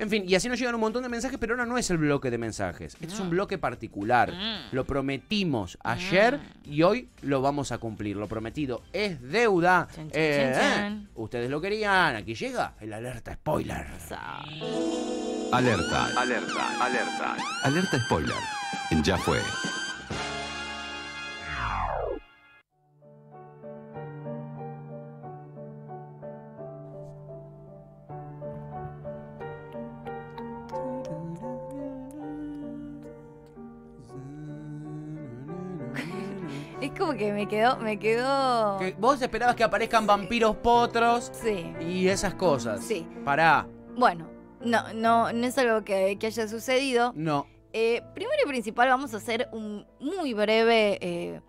En fin, y así nos llegan un montón de mensajes, pero ahora no es el bloque de mensajes. Este es un bloque particular. Mm. Lo prometimos ayer mm. y hoy lo vamos a cumplir. Lo prometido es deuda. Eh, eh, ustedes lo querían. Aquí llega el alerta spoiler. Alerta, alerta, alerta. Alerta spoiler. Ya fue. me quedó, me quedó. vos esperabas que aparezcan vampiros potros sí. y esas cosas. Sí. Pará. Bueno, no, no, no es algo que, haya sucedido. No. Eh, primero y principal, vamos a hacer un muy breve. Eh,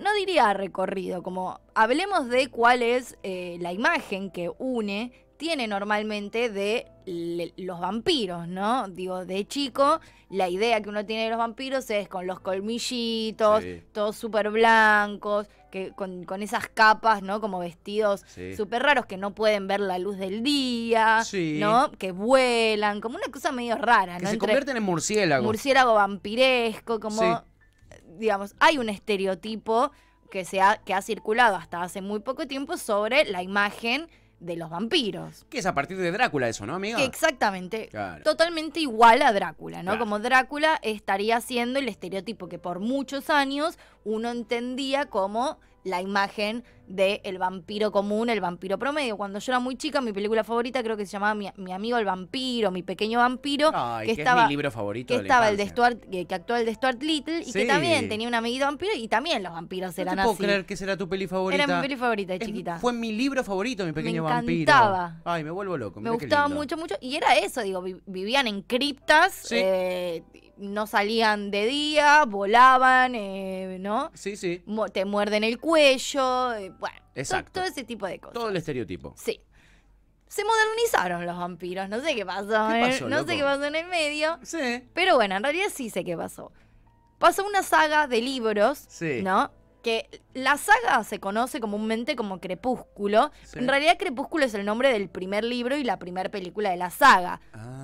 no, diría recorrido, como hablemos de cuál es eh, la imagen que une tiene normalmente de los vampiros, ¿no? Digo, de chico, la idea que uno tiene de los vampiros es con los colmillitos, todos súper blancos, que, con, esas capas, ¿no? Como vestidos súper raros que no pueden ver la luz del día, ¿no? Que vuelan, como una cosa medio rara, Que se convierten en murciélago. Murciélago vampiresco, como, digamos, hay un estereotipo que, se ha, que ha circulado hasta hace muy poco tiempo sobre la imagen de los vampiros. Que es a partir de Drácula eso, ¿no, amiga? exactamente. Totalmente igual a Drácula, ¿no? Como Drácula estaría siendo el estereotipo que por muchos años uno entendía como la imagen del el vampiro común, el vampiro promedio. Cuando yo era muy chica, mi película favorita creo que se llamaba Mi, amigo el vampiro, mi pequeño vampiro. Ay, que, estaba, es mi libro favorito. Que estaba el de Stuart, eh, que, actuó el de Stuart Little y que también tenía un amiguito vampiro y también los vampiros eran te puedo creer que será tu peli favorita. Era mi peli favorita, de chiquita. fue mi libro favorito, mi pequeño vampiro. Me encantaba. Ay, me vuelvo loco. Me gustaba mucho, mucho. Y era eso, digo, vivían en criptas. Sí. Eh, no salían de día, volaban, eh, ¿no? Sí, sí. te muerden el cuello, eh, bueno. Exacto. Todo, ese tipo de cosas. Todo el estereotipo. Sí. Se modernizaron los vampiros, no sé qué pasó, ¿eh? no sé qué pasó en el medio. Sí. Pero bueno, en realidad sí sé qué pasó. Pasó una saga de libros, ¿no? que la saga se conoce comúnmente como Crepúsculo. En realidad Crepúsculo es el nombre del primer libro y la primera película de la saga. Ah.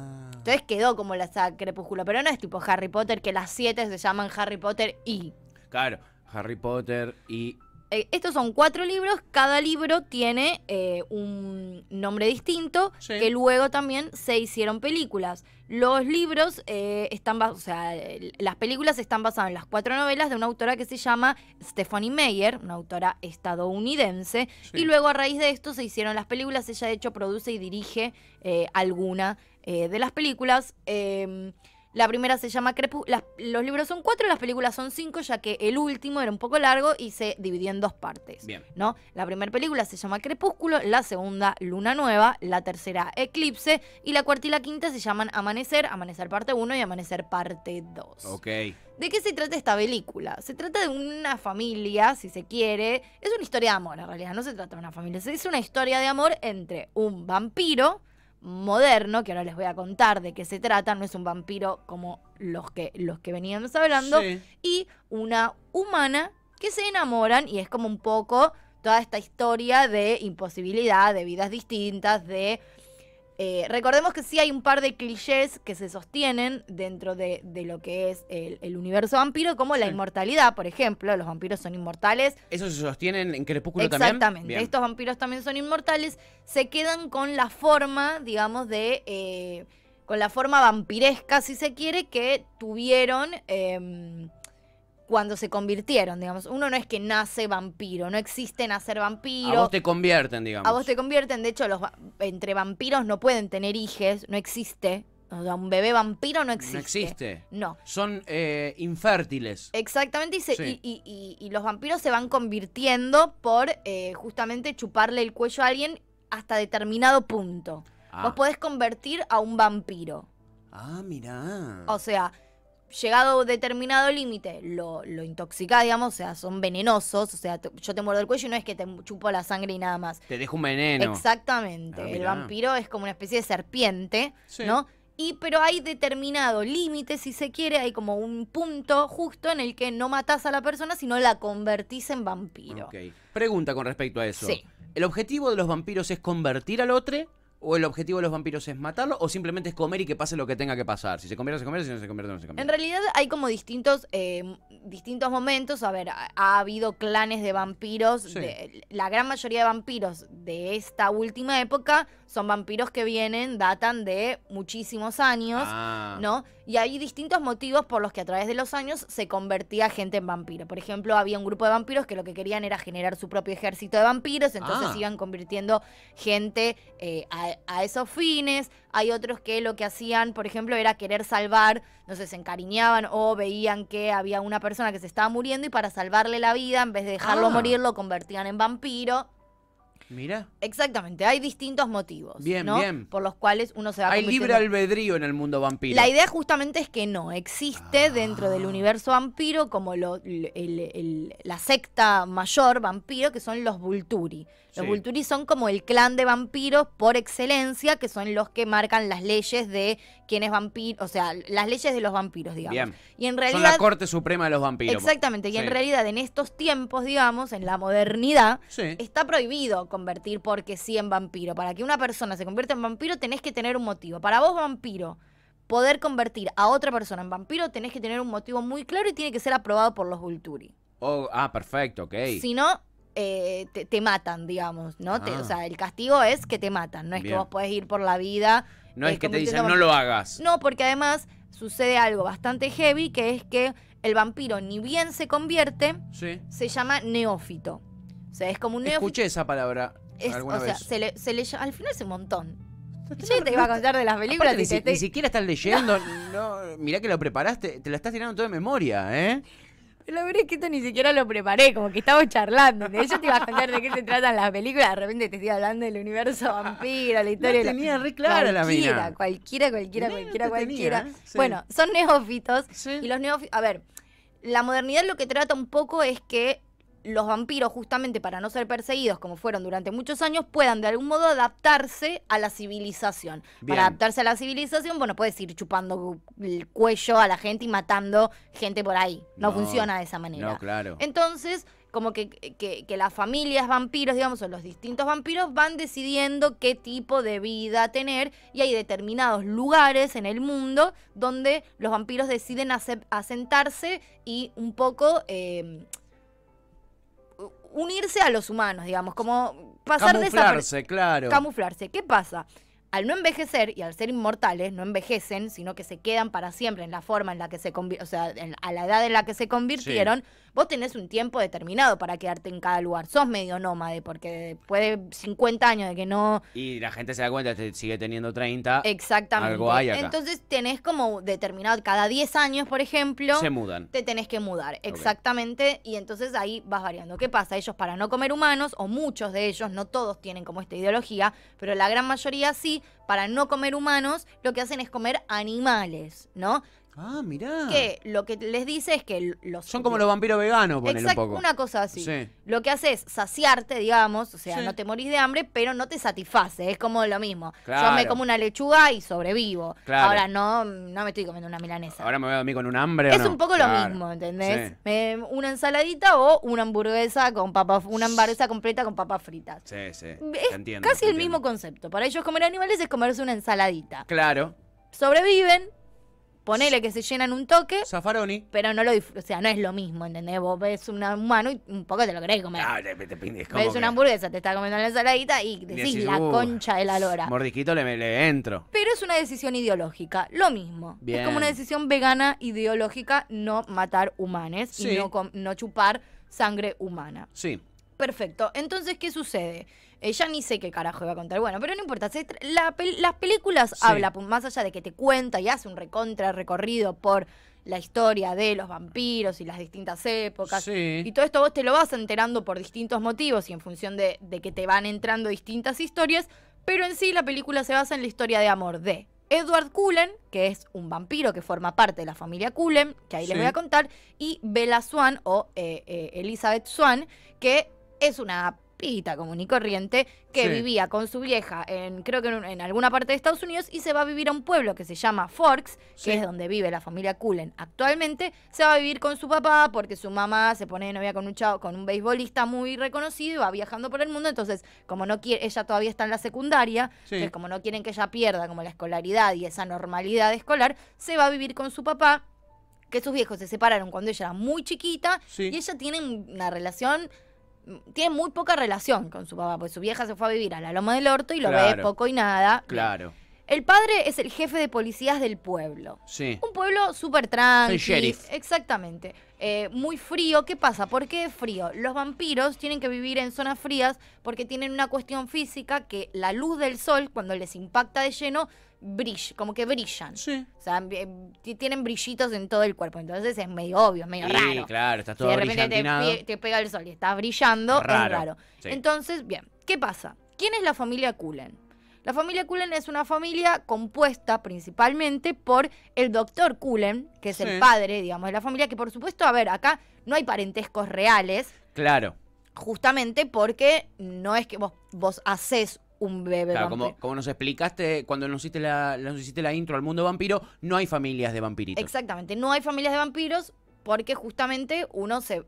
Entonces quedó como la saga Crepúsculo, pero no es tipo Harry Potter, que las siete se llaman Harry Potter y. Claro, Harry Potter y eh, estos son cuatro libros, cada libro tiene eh, un nombre distinto, que luego también se hicieron películas. Los libros eh, están, o sea, las películas están basadas en las cuatro novelas de una autora que se llama Stephanie Meyer, una autora estadounidense, y luego a raíz de esto se hicieron las películas, ella de hecho produce y dirige alguna de las películas. Em, la primera se llama Crepúsculo. Los libros son cuatro, las películas son cinco, ya que el último era un poco largo y se dividió en dos partes. Bien. ¿no? La primera película se llama Crepúsculo, la segunda Luna Nueva, la tercera Eclipse y la cuarta y la quinta se llaman Amanecer, Amanecer parte 1 y Amanecer parte 2. Ok. ¿De qué se trata esta película? Se trata de una familia, si se quiere. Es una historia de amor, en realidad. No se trata de una familia. Es una historia de amor entre un vampiro moderno, que ahora les voy a contar de qué se trata, no es un vampiro como los que, los que veníamos hablando, y una humana que se enamoran y es como un poco toda esta historia de imposibilidad, de vidas distintas, de eh, recordemos que sí hay un par de clichés que se sostienen dentro de, lo que es el, universo vampiro, como la inmortalidad, por ejemplo. Los vampiros son inmortales. ¿Eso se sostienen en Crepúsculo también? Exactamente. Estos vampiros también son inmortales. Se quedan con la forma, digamos, de. Eh, con la forma vampiresca, si se quiere, que tuvieron. Em, cuando se convirtieron, digamos. Uno no es que nace vampiro, no existe nacer vampiro. A vos te convierten, digamos. A vos te convierten, de hecho, los entre vampiros no pueden tener hijes, no existe. O sea, un bebé vampiro no existe. No existe. No. Son eh, infértiles. Exactamente, y, y, los vampiros se van convirtiendo por eh, justamente chuparle el cuello a alguien hasta determinado punto. Ah. Vos podés convertir a un vampiro. Ah, mirá. O sea, llegado a determinado límite lo, lo intoxica, digamos, o sea, son venenosos, o sea, yo te muerdo el cuello y no es que te chupo la sangre y nada más. Te dejo un veneno. Exactamente. Ah, el vampiro es como una especie de serpiente, ¿no? Y pero hay determinado límite, si se quiere, hay como un punto justo en el que no matás a la persona, sino la convertís en vampiro. Ok. Pregunta con respecto a eso. Sí. ¿El objetivo de los vampiros es convertir al otro ¿O el objetivo de los vampiros es matarlo? ¿O simplemente es comer y que pase lo que tenga que pasar? Si se convierte, se convierte, si no se convierte, no se convierte. En realidad hay como distintos, eh, distintos momentos. A ver, ha, habido clanes de vampiros. la gran mayoría de vampiros de esta última época son vampiros que vienen, datan de muchísimos años, ah. ¿no? Y hay distintos motivos por los que a través de los años se convertía gente en vampiro. Por ejemplo, había un grupo de vampiros que lo que querían era generar su propio ejército de vampiros, entonces ah. iban convirtiendo gente eh, a, esos fines. Hay otros que lo que hacían, por ejemplo, era querer salvar, no sé, se encariñaban o veían que había una persona que se estaba muriendo y para salvarle la vida, en vez de dejarlo ah. morir, lo convertían en vampiro. Mira. Exactamente, hay distintos motivos. Bien, bien. Por los cuales uno se va Hay libre albedrío en el mundo vampiro. La idea justamente es que no, existe ah. dentro del universo vampiro como lo, la secta mayor vampiro que son los Vulturi. Los Vulturi son como el clan de vampiros por excelencia, que son los que marcan las leyes de quienes es o sea, las leyes de los vampiros, digamos. Bien. Y en realidad. Son la Corte Suprema de los Vampiros. Exactamente, y en realidad en estos tiempos, digamos, en la modernidad, está prohibido convertir porque sí en vampiro. Para que una persona se convierta en vampiro tenés que tener un motivo. Para vos, vampiro, poder convertir a otra persona en vampiro tenés que tener un motivo muy claro y tiene que ser aprobado por los Vulturi. Oh, ah, perfecto, ok. Si no, eh, te, matan, digamos, ¿no? Ah. o sea, el castigo es que te matan, no es que vos podés ir por la vida. No es eh, que te dicen no lo hagas. No, porque además sucede algo bastante heavy, que es que el vampiro ni bien se convierte, se llama neófito sea, es como un neófito. Escuché esa palabra. Se, le, al final es un montón. Yo te iba a contar de las películas. ni, siquiera estás leyendo. No. mirá que lo preparaste. Te lo estás tirando todo de memoria, ¿eh? Lo verdad es que esto ni siquiera lo preparé, como que estamos charlando. De hecho, te iba a contar de qué se tratan las películas. De repente te estoy hablando del universo vampiro, la historia. tenía re clara la mina. Cualquiera, cualquiera, cualquiera, cualquiera. ¿eh? Bueno, son neófitos. Y los neófitos. A ver, la modernidad lo que trata un poco es que los vampiros, justamente para no ser perseguidos como fueron durante muchos años, puedan de algún modo adaptarse a la civilización. Para adaptarse a la civilización, bueno, puedes ir chupando el cuello a la gente y matando gente por ahí. No, funciona de esa manera. No, claro. Entonces, como que, las familias vampiros, digamos, o los distintos vampiros van decidiendo qué tipo de vida tener y hay determinados lugares en el mundo donde los vampiros deciden asentarse y un poco... Eh, unirse a los humanos, digamos, como pasar de esa claro. Camuflarse. ¿Qué pasa? Al no envejecer y al ser inmortales, no envejecen, sino que se quedan para siempre en la forma en la que se o sea, a la edad en la que se convirtieron vos tenés un tiempo determinado para quedarte en cada lugar. Sos medio nómade, porque después de 50 años de que no. Y la gente se da cuenta, te sigue teniendo 30. Exactamente. Algo hay acá. Entonces tenés como determinado, cada 10 años, por ejemplo. Se mudan. Te tenés que mudar, exactamente. Y entonces ahí vas variando. ¿Qué pasa? Ellos, para no comer humanos, o muchos de ellos, no todos tienen como esta ideología, pero la gran mayoría sí, para no comer humanos, lo que hacen es comer animales, ¿no? Ah, mirá. Que lo que les dice es que los. Son como los vampiros veganos, ponele Exacto, un una cosa así. Lo que hace es saciarte, digamos, o sea, no te morís de hambre, pero no te satisface. Es como lo mismo. Yo me como una lechuga y sobrevivo. Ahora no, no me estoy comiendo una milanesa. Ahora me voy a dormir con un hambre. Es un poco lo mismo, ¿entendés? una ensaladita o una hamburguesa con papas, una hamburguesa completa con papas fritas. Sí, sí. casi el mismo concepto. Para ellos comer animales es comerse una ensaladita. Claro. Sobreviven, Ponele que se llenan un toque. Zafaroni. Pero no lo O sea, no es lo mismo, ¿entendés? Vos ves un humano y un poco te lo querés comer. No, ah, te, Ves una hamburguesa, te está comiendo la ensaladita y decís, la uh, concha de la lora. Mordisquito le, le, entro. Pero es una decisión ideológica. Lo mismo. Es como una decisión vegana ideológica no matar humanos y no, no chupar sangre humana. Sí. Perfecto. Entonces, ¿qué sucede? ella eh, ni sé qué carajo iba a contar. Bueno, pero no importa. las películas hablan más allá de que te cuenta y hace un recontra recorrido por la historia de los vampiros y las distintas épocas. Y todo esto vos te lo vas enterando por distintos motivos y en función de, que te van entrando distintas historias. Pero en sí la película se basa en la historia de amor de Edward Cullen, que es un vampiro que forma parte de la familia Cullen, que ahí le les voy a contar, y Bella Swan o eh, eh, Elizabeth Swan, que es una pita común y corriente que vivía con su vieja en, creo que en, alguna parte de Estados Unidos y se va a vivir a un pueblo que se llama Forks, que es donde vive la familia Cullen actualmente. Se va a vivir con su papá porque su mamá se pone de novia con un chavo, con un beisbolista muy reconocido y va viajando por el mundo. Entonces, como no quiere, ella todavía está en la secundaria, como no quieren que ella pierda como la escolaridad y esa normalidad escolar, se va a vivir con su papá que sus viejos se separaron cuando ella era muy chiquita y ella tiene una relación tiene muy poca relación con su papá, porque su vieja se fue a vivir a la Loma del Orto y lo ve poco y nada. Claro. El padre es el jefe de policías del pueblo. Sí. Un pueblo súper trans. El sheriff. Exactamente. Eh, muy frío. ¿Qué pasa? ¿Por qué es frío? Los vampiros tienen que vivir en zonas frías porque tienen una cuestión física que la luz del sol, cuando les impacta de lleno, como que brillan. Sí. O sea, eh, tienen brillitos en todo el cuerpo. Entonces es medio obvio, es medio raro. Sí, claro, estás todo si de repente te, pega el sol y está brillando, es raro. Entonces, bien, ¿qué pasa? ¿Quién es la familia Cullen? La familia Cullen es una familia compuesta principalmente por el doctor Cullen, que es el padre, digamos, de la familia, que por supuesto, a ver, acá no hay parentescos reales. Claro. Justamente porque no es que vos, vos haces un bebé vampiro. Como, como, nos explicaste cuando nos hiciste, la, nos hiciste la intro al mundo vampiro, no hay familias de vampiritos. Exactamente, no hay familias de vampiros, porque justamente uno se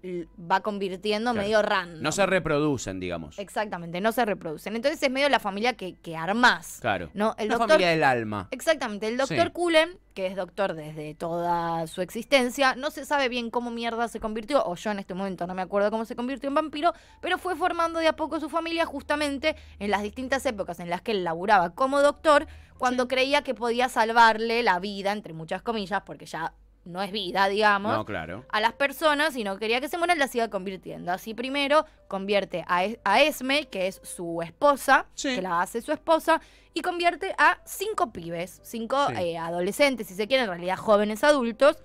va convirtiendo medio random. No se reproducen, digamos. Exactamente, no se reproducen. Entonces es medio la familia que, que armás. Claro. ¿no? familia del alma. Exactamente. El doctor Cullen, que es doctor desde toda su existencia, no se sabe bien cómo mierda se convirtió, o yo en este momento no me acuerdo cómo se convirtió en vampiro, pero fue formando de a poco su familia justamente en las distintas épocas en las que él laburaba como doctor, cuando creía que podía salvarle la vida, entre muchas comillas, porque ya no es vida, digamos, no, claro. a las personas y no quería que se mueran, la siga convirtiendo. Así primero convierte a, e, a Esme, que es su esposa, que la hace su esposa, y convierte a cinco pibes, cinco eh, adolescentes, si se quiere, en realidad jóvenes adultos,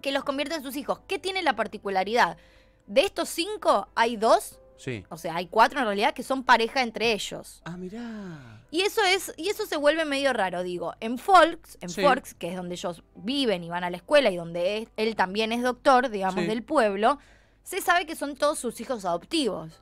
que los convierte en sus hijos. ¿Qué tiene la particularidad? De estos cinco hay dos, sí. o sea, hay cuatro en realidad, que son pareja entre ellos. Ah, mirá. Y eso es, y eso se vuelve medio raro, digo. En Forks, en Forks, que es donde ellos viven y van a la escuela y donde es, él también es doctor, digamos, del pueblo, se sabe que son todos sus hijos adoptivos.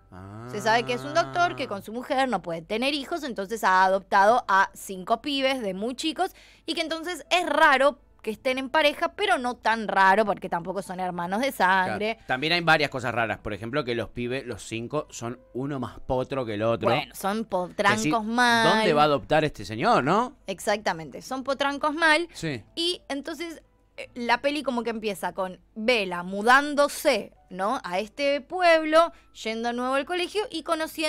Se sabe que es un doctor que ah. con su mujer no puede tener hijos, entonces ha adoptado a cinco pibes de muy chicos y que entonces es raro que estén en pareja, pero no tan raro porque tampoco son hermanos de sangre. También hay varias cosas raras, por ejemplo, que los pibes, los cinco, son uno más potro que el otro. son potrancos mal. ¿Dónde va a adoptar este señor, no? Exactamente, son potrancos mal. Sí. Y entonces eh, la peli como que empieza con Vela mudándose ¿no? A este pueblo, yendo a nuevo al colegio y conociendo,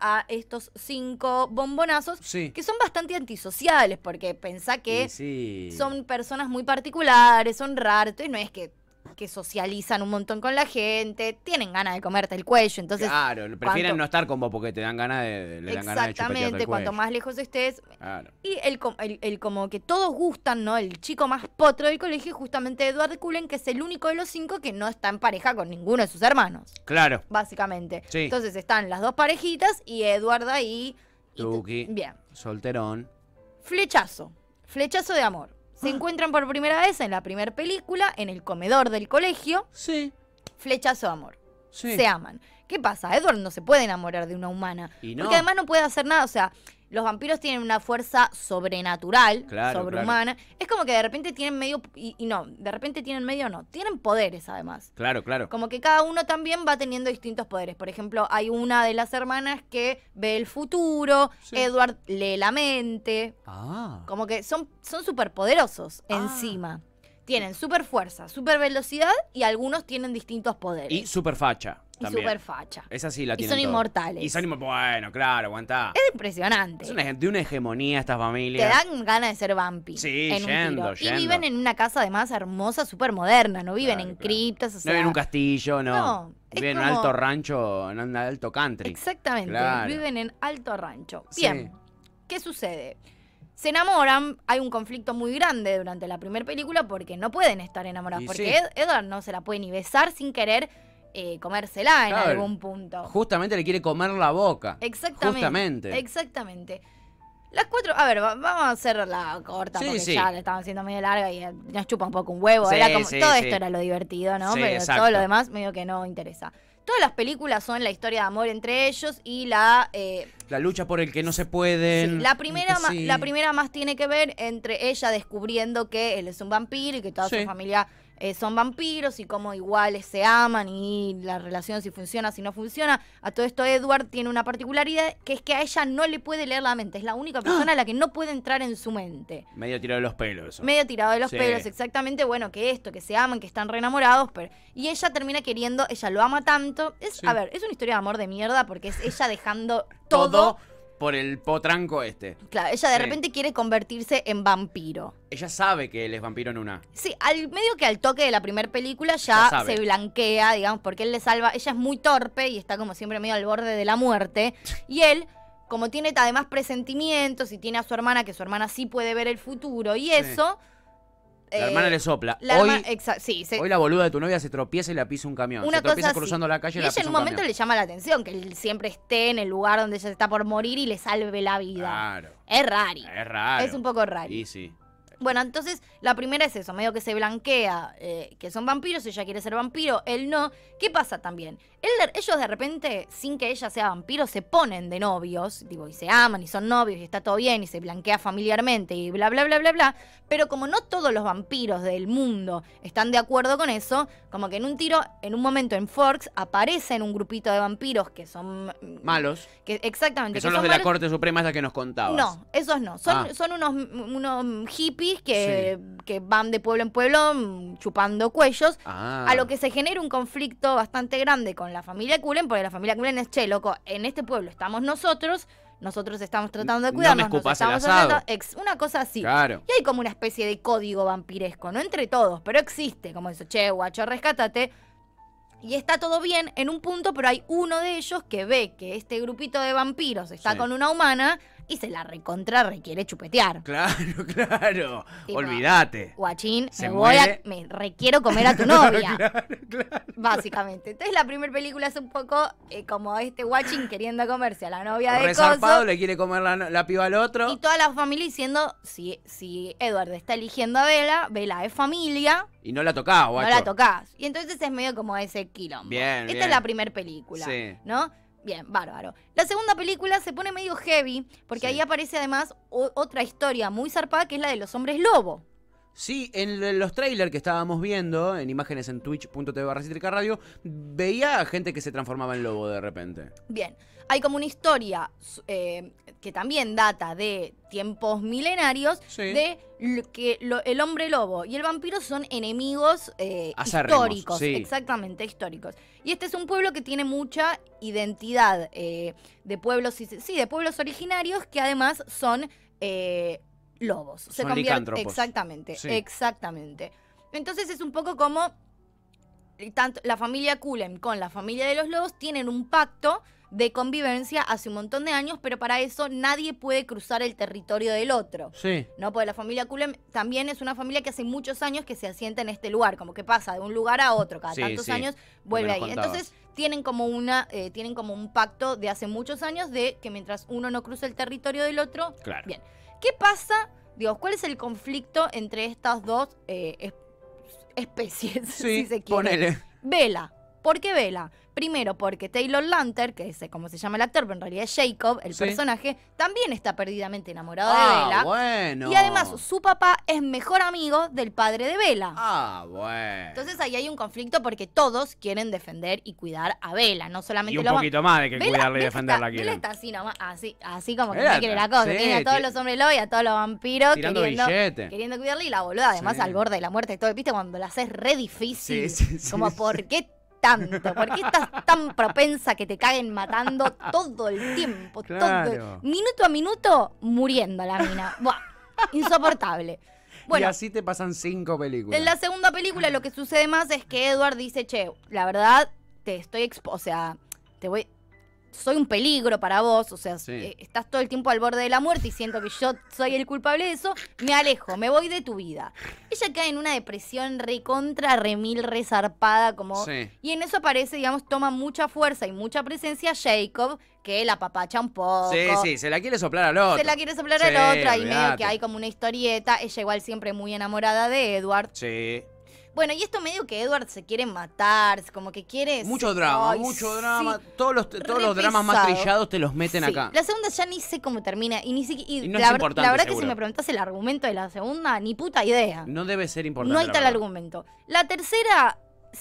A estos cinco bombonazos que son bastante antisociales, porque pensá que son personas muy particulares, son raros, entonces no es que que socializan un montón con la gente, tienen ganas de comerte el cuello, entonces... Claro, prefieren no estar con vos porque te dan ganas de... Le Exactamente, cuanto más lejos estés. Y el, como que todos gustan, ¿no? El chico más potro del colegio justamente Eduardo Cullen, que es el único de los cinco que no está en pareja con ninguno de sus hermanos. Claro. Básicamente. Entonces están las dos parejitas y Eduardo ahí... Tuki. Bien. Solterón. Flechazo. Flechazo de amor. Se encuentran por primera vez en la primera película, en el comedor del colegio. Sí. Flechazo amor. Sí. Se aman. ¿Qué pasa? Edward no se puede enamorar de una humana. Y no. Porque además no puede hacer nada. O sea, los vampiros tienen una fuerza sobrenatural, sobrehumana. Es como que de repente tienen medio, y, no, de repente tienen medio no, tienen poderes además. Claro, claro. Como que cada uno también va teniendo distintos poderes. Por ejemplo, hay una de las hermanas que ve el futuro, Edward lee la mente. Ah. Como que son súper poderosos ah. encima. Tienen super fuerza, super velocidad y algunos tienen distintos poderes. Y super facha. Y super facha. Esa sí la tienen. Y son inmortales. Y son inmortales. Bueno, claro, aguantá. Es impresionante. Es una, de una hegemonía estas familias. Te dan ganas de ser vampi. Sí, yendo, Y viven en una casa además hermosa, súper moderna. No viven en criptas. no viven en un castillo, no. No. Viven en un alto rancho, en un alto country. Exactamente. Viven en alto rancho. Bien. ¿Qué sucede? se enamoran, hay un conflicto muy grande durante la primera película porque no pueden estar enamorados, porque Edward no se la puede ni besar sin querer eh, comérsela en algún punto. Justamente le quiere comer la boca. Exactamente. Exactamente. Las cuatro, a ver, vamos a hacer la corta porque ya la estamos haciendo medio larga y eh, nos chupa un poco un huevo. era todo esto era lo divertido, ¿no? Pero todo lo demás medio que no interesa. Todas las películas son la historia de amor entre ellos y la... Eh, la lucha por el que no se pueden. la, primera más, la primera más tiene que ver entre ella descubriendo que él es un vampiro y que toda su familia eh, son vampiros y como iguales se aman y la relación si funciona, si no funciona. A todo esto Edward tiene una particularidad que es que a ella no le puede leer la mente. Es la única persona a la que no puede entrar en su mente. Medio tirado de los pelos. Medio tirado de los pelos, exactamente. Bueno, que esto, que se aman, que están enamorados, Pero... Y ella termina queriendo, ella lo ama tanto. Es, A ver, es una historia de amor de mierda porque es ella dejando todo por el potranco este. Claro, ella de repente quiere convertirse en vampiro. Ella sabe que él es vampiro en una. Sí, al medio que al toque de la primera película ya, se blanquea, digamos, porque él le salva. Ella es muy torpe y está como siempre medio al borde de la muerte. Y él como tiene además presentimientos y tiene a su hermana, que su hermana sí puede ver el futuro y eso, la eh, hermana le sopla. hoy, sí, la boluda de tu novia se tropieza y la pisa un camión. Una se tropieza cruzando la calle y, ella en un, momento le llama la atención que él siempre esté en el lugar donde ella está por morir y le salve la vida. Claro. Es raro. Es raro. Es un poco raro. Y sí. Bueno, entonces la primera es eso, medio que se blanquea eh, que son vampiros, ella quiere ser vampiro, él no. ¿Qué pasa también? ellos de repente, sin que ella sea vampiro, se ponen de novios, digo, y se aman y son novios y está todo bien y se blanquea familiarmente y bla, bla, bla, bla, bla. Pero como no todos los vampiros del mundo están de acuerdo con eso, como que en un tiro, en un momento en Forks, aparecen un grupito de vampiros que son... Mm, malos. Que, exactamente. Que son los de la Corte Suprema esa que nos contabas. No, esos no. Son, ah. son unos, mm, unos hippies que, van de pueblo en pueblo mm, chupando cuellos, a ah. lo que se genera un conflicto bastante grande con la familia Cullen, porque la familia Cullen es, che, loco, en este pueblo estamos nosotros, nosotros estamos tratando de cuidarnos. No me estamos ex, una cosa así. Y hay como una especie de código vampiresco, no entre todos, pero existe, como eso, che, guacho, rescátate. Y está todo bien en un punto, pero hay uno de ellos que ve que este grupito de vampiros está con una humana, y se la recontra requiere chupetear. Claro, claro. Olvídate. Guachín, se me voy a. Me requiero comer a tu novia. claro, Básicamente. Entonces la primera película es un poco eh, como este guachín queriendo comerse a la novia de Coso. le quiere comer la, piba al otro. Y toda la familia diciendo: si, si Edward está eligiendo a Vela, Vela es familia. Y no la tocás, guachín. No la tocás. Y entonces es medio como ese quilombo. Bien, Esta es la primera película. Sí. ¿No? Bien, bárbaro. La segunda película se pone medio heavy, porque ahí aparece además otra historia muy zarpada, que es la de los hombres lobo. Sí, en los trailers que estábamos viendo, en imágenes en twitch.tv barra radio, veía gente que se transformaba en lobo de repente. Bien hay como una historia eh, que también data de tiempos milenarios de que el hombre lobo y el vampiro son enemigos eh, históricos, exactamente, históricos. Y este es un pueblo que tiene mucha identidad eh, de pueblos, sí, de pueblos originarios que además son lobos. Se convierten exactamente, exactamente. Entonces es un poco como la familia Cullen con la familia de los lobos tienen un pacto de convivencia hace un montón de años, pero para eso nadie puede cruzar el territorio del otro. Sí. No, porque la familia Culem también es una familia que hace muchos años que se asienta en este lugar, como que pasa de un lugar a otro, cada tantos años vuelve ahí. Entonces tienen como una eh, tienen como un pacto de hace muchos años de que mientras uno no cruza el territorio del otro, claro. bien. ¿Qué pasa? Dios, ¿cuál es el conflicto entre estas dos eh, especies, sí, si se quiere? Ponele. Vela ¿Por qué Vela? Primero, porque Taylor Lanter, que es eh, como se llama el actor, pero en realidad es Jacob, el personaje, también está perdidamente enamorado de Vela. Ah, bueno. Y además, su papá es mejor amigo del padre de Vela. Ah, bueno. Entonces ahí hay un conflicto porque todos quieren defender y cuidar a Vela, no solamente y un poquito más de que cuidarla y defenderla aquí. Vela está así nomás, así, así como que quiere la cosa. tiene a todos los hombres lobo y a todos los vampiros queriendo, queriendo cuidarla y la boluda, además al borde de la muerte y todo. ¿Viste cuando la haces re difícil? Sí, sí, sí. Como, ¿por qué tanto? ¿Por qué estás tan propensa que te caguen matando todo el tiempo? minuto a minuto muriendo la mina. insoportable. Bueno, y así te pasan cinco películas. En la segunda película lo que sucede más es que Edward dice, che, la verdad, te estoy... Exp o sea, te voy soy un peligro para vos, o sea, eh, estás todo el tiempo al borde de la muerte y siento que yo soy el culpable de eso, me alejo, me voy de tu vida. Ella cae en una depresión recontra, remil, resarpada, como... Y en eso aparece, digamos, toma mucha fuerza y mucha presencia Jacob, que la papacha un poco. Sí, sí, se la quiere soplar al otro. Se la quiere soplar al otro y medio que hay como una historieta. Ella igual siempre muy enamorada de Edward. Sí. Bueno, y esto medio que Edward se quiere matar, como que quiere... Mucho drama, mucho drama. Todos los, todos los dramas más trillados te los meten acá. La segunda ya ni sé cómo termina. Y, ni no la, es importante, la, verdad que si me preguntas el argumento de la segunda, ni puta idea. No debe ser importante. No hay tal argumento. La tercera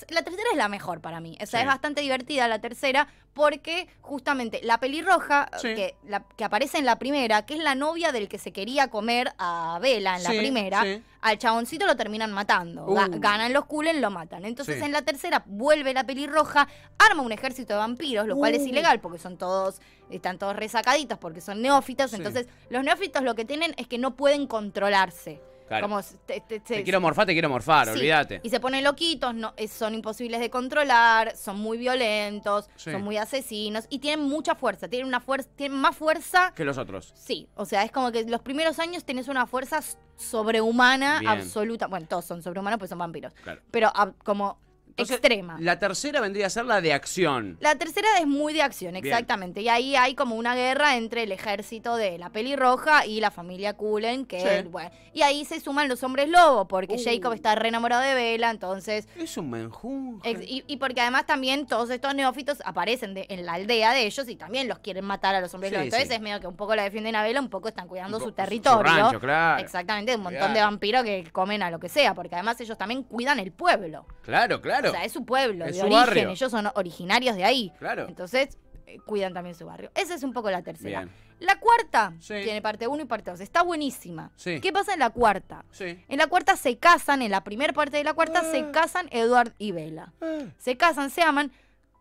la tercera es la mejor para mí. O es bastante divertida la tercera porque justamente la pelirroja eh, que, aparece en la primera, que es la novia del que se quería comer a Vela en la primera, al chaboncito lo terminan matando. Uh. ganan los culen, lo matan. Entonces en la tercera vuelve la pelirroja, arma un ejército de vampiros, lo cual es uh. ilegal porque son todos están todos resacaditos porque son neófitos. Entonces los neófitos lo que tienen es que no pueden controlarse. Como te, quiero morfar, te quiero morfar, olvídate. Y se ponen loquitos, no, son imposibles de controlar, son muy violentos, son muy asesinos y tienen mucha fuerza, tienen una fuerza, tienen más fuerza que los otros. Sí, o sea, es como que los primeros años tenés una fuerza sobrehumana absoluta. Bueno, todos son sobrehumanos, porque son vampiros. Pero ah, como extrema. La tercera vendría a ser la de acción. La tercera es muy de acción, exactamente. Y ahí hay como una guerra entre el ejército de la pelirroja y la familia Cullen, que bueno, Y ahí se suman los hombres lobo, porque uh. Jacob está re enamorado de Bella, entonces... Es un menjunje. Y, porque además también todos estos neófitos aparecen en la aldea de ellos y también los quieren matar a los hombres lobos. Entonces es medio que un poco la defienden a Bella, un poco están cuidando su territorio. claro. Exactamente, un montón de vampiros que comen a lo que sea, porque además ellos también cuidan el pueblo. Claro, claro es su pueblo, de origen. Ellos son originarios de ahí. Claro. Entonces, eh, cuidan también su barrio. Esa es un poco la tercera. La cuarta tiene parte 1 y parte 2. Está buenísima. ¿Qué pasa en la cuarta? En la cuarta se casan, en la primera parte de la cuarta se ah. casan Eduard y Vela. Ah. Se casan, se aman,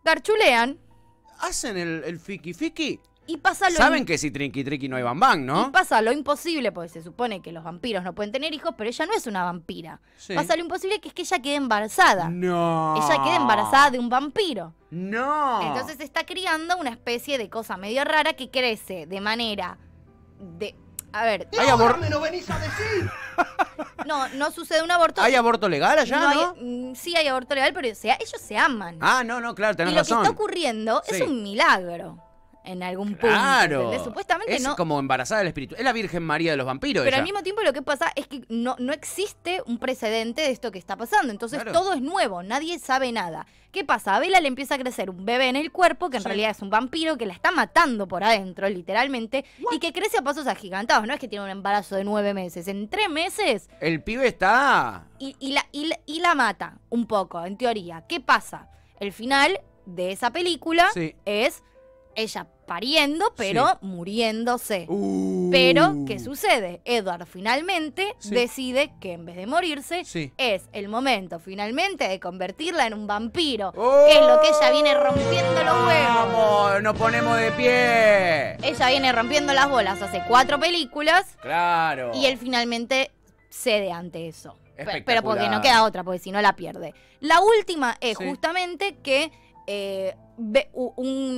garchulean. ¿Hacen el, el fiki fiki? Y pasa lo Saben que si Trinky Trinky no hay bambán, ¿no? pasa lo imposible, porque se supone que los vampiros no pueden tener hijos, pero ella no es una vampira. Pasa lo imposible que es que ella quede embarazada. No. Ella queda embarazada de un vampiro. No. Entonces está criando una especie de cosa medio rara que crece de manera de a ver, hay me venís a decir? No, no sucede un aborto. ¿Hay aborto legal allá, no? Mm, sí hay aborto legal, pero sea, ellos se aman. Ah, no, no, claro, tenés Y lo que está ocurriendo es un milagro en algún punto. Claro. Supuestamente es como embarazada del espíritu. Es la Virgen María de los vampiros. Pero al mismo tiempo lo que pasa es que no, no existe un precedente de esto que está pasando. Entonces todo es nuevo, nadie sabe nada. ¿Qué pasa? A le empieza a crecer un bebé en el cuerpo que en realidad es un vampiro que la está matando por adentro, literalmente, y que crece a pasos agigantados. No es que tiene un embarazo de nueve meses. En tres meses. El pibe está. Y, la, y, la mata un poco, en teoría. ¿Qué pasa? El final de esa película es ella pariendo, pero muriéndose. Uh. Pero, ¿qué sucede? Edward finalmente decide que en vez de morirse, es el momento finalmente de convertirla en un vampiro, oh. que es lo que ella viene rompiendo los huevos. ¡Vamos! ¡Nos ponemos de pie! Ella viene rompiendo las bolas hace cuatro películas. ¡Claro! Y él finalmente cede ante eso. Pero porque no queda otra, porque si no la pierde. La última es justamente que... Eh,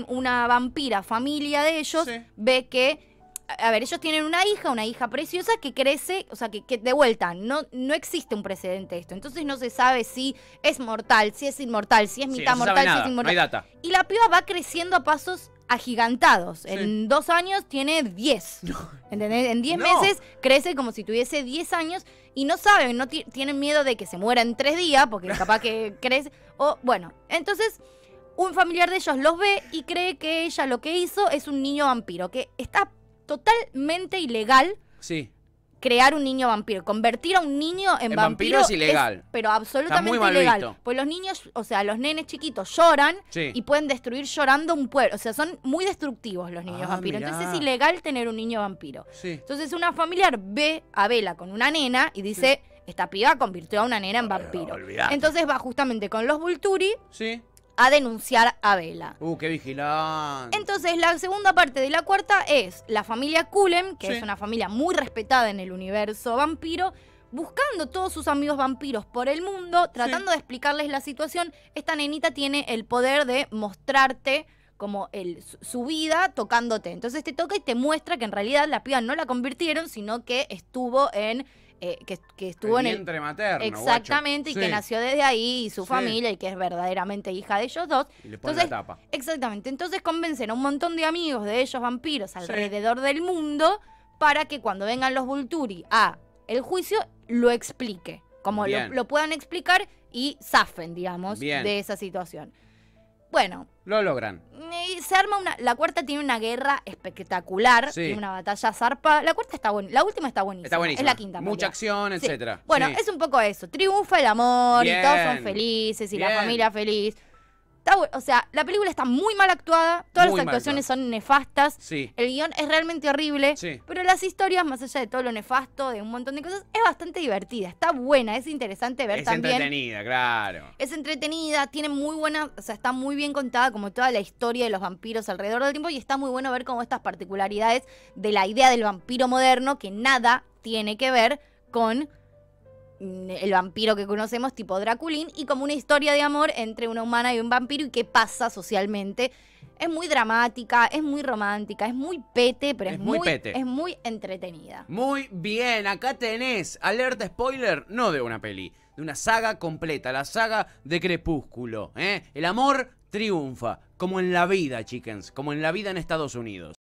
una vampira familia de ellos ve que a ver, ellos tienen una hija, una hija preciosa que crece, o sea, que, de vuelta, no, no existe un precedente esto. Entonces no se sabe si es mortal, si es inmortal, si es mitad mortal, si es inmortal. Y la piba va creciendo a pasos agigantados. En dos años tiene diez. ¿Entendés? En diez meses crece como si tuviese diez años y no saben, no tienen miedo de que se muera en tres días porque capaz que crece. O bueno, entonces un familiar de ellos los ve y cree que ella lo que hizo es un niño vampiro, que está totalmente ilegal. Sí. Crear un niño vampiro, convertir a un niño en, vampiro, es ilegal. pero absolutamente ilegal. Pues los niños, o sea, los nenes chiquitos lloran y pueden destruir llorando un pueblo. O sea, son muy destructivos los niños ah, vampiros. Entonces es ilegal tener un niño vampiro. Entonces una familiar ve a Vela con una nena y dice, esta piba convirtió a una nena en vampiro. Entonces va justamente con los Vulturi. Sí a denunciar a Vela. Uh, qué vigilante. Entonces, la segunda parte de la cuarta es la familia Cullen, que es una familia muy respetada en el universo vampiro, buscando todos sus amigos vampiros por el mundo, tratando de explicarles la situación. Esta nenita tiene el poder de mostrarte como el, su vida tocándote. Entonces te toca y te muestra que en realidad la piba no la convirtieron, sino que estuvo en eh, que, estuvo en el materno, exactamente y que nació desde ahí y su familia y que es verdaderamente hija de ellos dos. Y le entonces, la tapa. exactamente. Entonces convencen a un montón de amigos de ellos vampiros alrededor del mundo para que cuando vengan los Vulturi a el juicio lo explique, como lo, puedan explicar y zafen, digamos, de esa situación. Bueno, lo logran. Y se arma una. La cuarta tiene una guerra espectacular. Tiene una batalla zarpa. La cuarta está buena. La última está buenísima. Está buenísima. Es la quinta. Mucha acción, etcétera. Bueno, es un poco eso. Triunfa el amor y todos son felices y la familia feliz o sea, la película está muy mal actuada, todas las actuaciones son nefastas, el guión es realmente horrible, pero las historias, más allá de todo lo nefasto, de un montón de cosas, es bastante divertida, está buena, es interesante ver también. Es entretenida, claro. Es entretenida, tiene muy buena, o sea, está muy bien contada como toda la historia de los vampiros alrededor del tiempo y está muy bueno ver como estas particularidades de la idea del vampiro moderno que nada tiene que ver con Mm, el vampiro que conocemos, tipo Draculín, y como una historia de amor entre una humana y un vampiro y qué pasa socialmente. Es muy dramática, es muy romántica, es muy pete, pero es, muy, es muy entretenida. Muy bien, acá tenés alerta spoiler, no de una peli, de una saga completa, la saga de Crepúsculo. ¿eh? El amor triunfa, como en la vida, chickens, como en la vida en Estados Unidos.